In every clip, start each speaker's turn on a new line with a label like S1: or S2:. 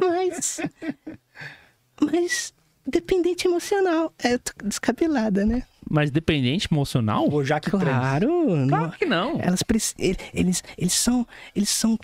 S1: Mas. Mas. Dependente emocional. É descabelada, né?
S2: Mas dependente emocional? já que claro.
S1: Claro que não. Elas, eles, eles, são, eles são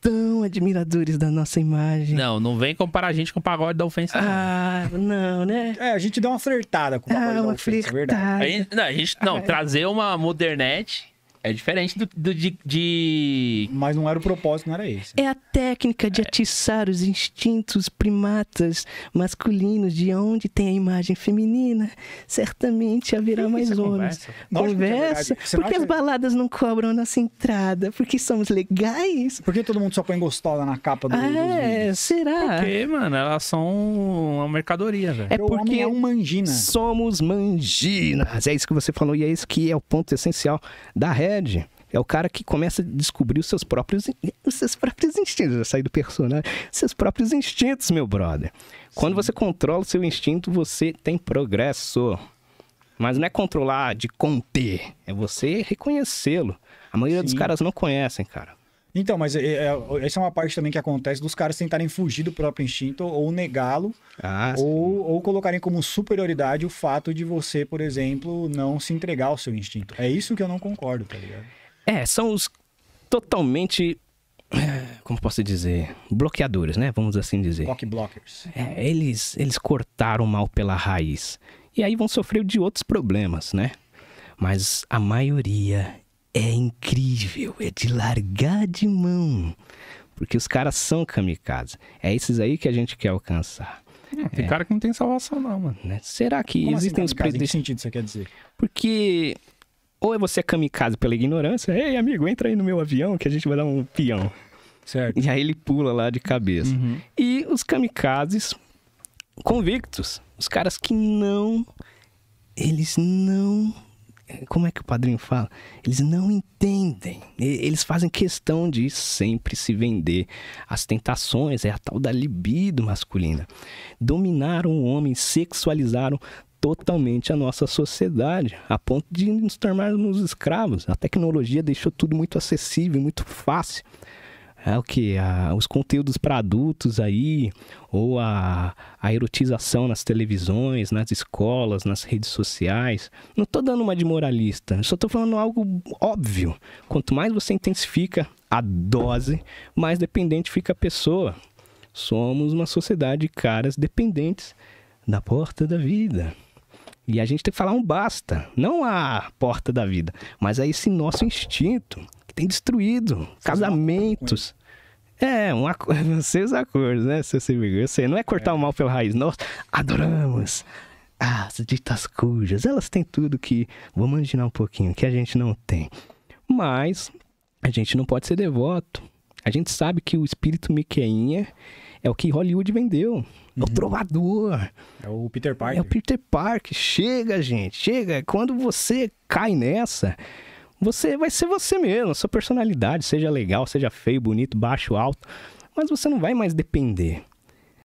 S1: tão admiradores da nossa imagem.
S2: Não, não vem comparar a gente com o pagode da ofensa.
S1: Ah, não, né? É, a gente deu uma flertada com o pagode ah, da ofensa, é flertada. verdade. A gente, não, a gente, não ah, é.
S2: trazer uma modernete é diferente do, do de, de, Mas não era o propósito, não era esse.
S1: É a técnica de atiçar os instintos primatas masculinos de onde tem a imagem feminina. Certamente haverá mais homens. Conversa, é não, conversa é porque as baladas não cobram a nossa entrada, porque somos legais. Por que todo mundo só põe gostosa na capa do ah, É, será? Porque,
S2: mano, elas são uma mercadoria, velho. É porque é um mangina. Somos manginas. É isso que você falou e é isso que é o ponto essencial da regra Dead é o cara que começa a descobrir os seus próprios, os seus próprios instintos. Já saí do personagem. Seus próprios instintos, meu brother. Sim. Quando você controla o seu instinto, você tem progresso. Mas não é controlar de conter, é você reconhecê-lo. A maioria Sim. dos caras não conhecem, cara. Então, mas é, é, é, essa é uma parte também que acontece dos caras tentarem fugir do próprio instinto ou negá-lo, ah, ou, ou, colocarem como superioridade o fato de você, por exemplo, não se entregar ao seu instinto. É isso que eu não concordo, tá ligado? É, são os totalmente. Eh, como posso dizer? Bloqueadores, né? Vamos assim dizer. Block blockers. É, eles, eles cortaram mal pela raiz. E aí vão sofrer de outros problemas, né? Mas a maioria é incrível, é de largar de mão. Porque os caras são kamikazes. É esses aí que a gente quer alcançar. Ah, tem é. cara que não tem salvação, não, mano. Né? Será que Como assim, existem assim, os preços? Em que sentido você quer dizer? Porque ou é você é kamikaze pela ignorância, ei amigo, entra aí no meu avião que a gente vai dar um peão. Certo. E aí ele pula lá de cabeça. Uhum. E os kamikazes convictos, os caras que não. Eles não como é que o padrinho fala? Eles não entendem. Eles fazem questão de sempre se vender as tentações, é a tal da libido masculina. Dominaram o homem, sexualizaram totalmente a nossa sociedade, a ponto de nos tornarmos escravos. A tecnologia deixou tudo muito acessível, muito fácil é o que a, os conteúdos para adultos aí ou a, a erotização nas televisões, nas escolas, nas redes sociais. Não estou dando uma de moralista, só estou falando algo óbvio. Quanto mais você intensifica a dose, mais dependente fica a pessoa. Somos uma sociedade de caras dependentes da porta da vida. E a gente tem que falar um basta, não a porta da vida, mas a esse nosso instinto tem destruído Vocês casamentos. É, um ac... seus acordos, né, seu Civil? Você não é cortar é. o mal pela raiz. Nós adoramos as ditas cujas. Elas têm tudo que, vamos imaginar um pouquinho, que a gente não tem. Mas a gente não pode ser devoto. A gente sabe que o espírito Miqueinha é o que Hollywood vendeu. Uhum. É o uhum. trovador. É o Peter Parker. É o Peter Parker. Chega, gente, chega. Quando você cai nessa, você vai ser você mesmo, sua personalidade, seja legal, seja feio, bonito, baixo, alto, mas você não vai mais depender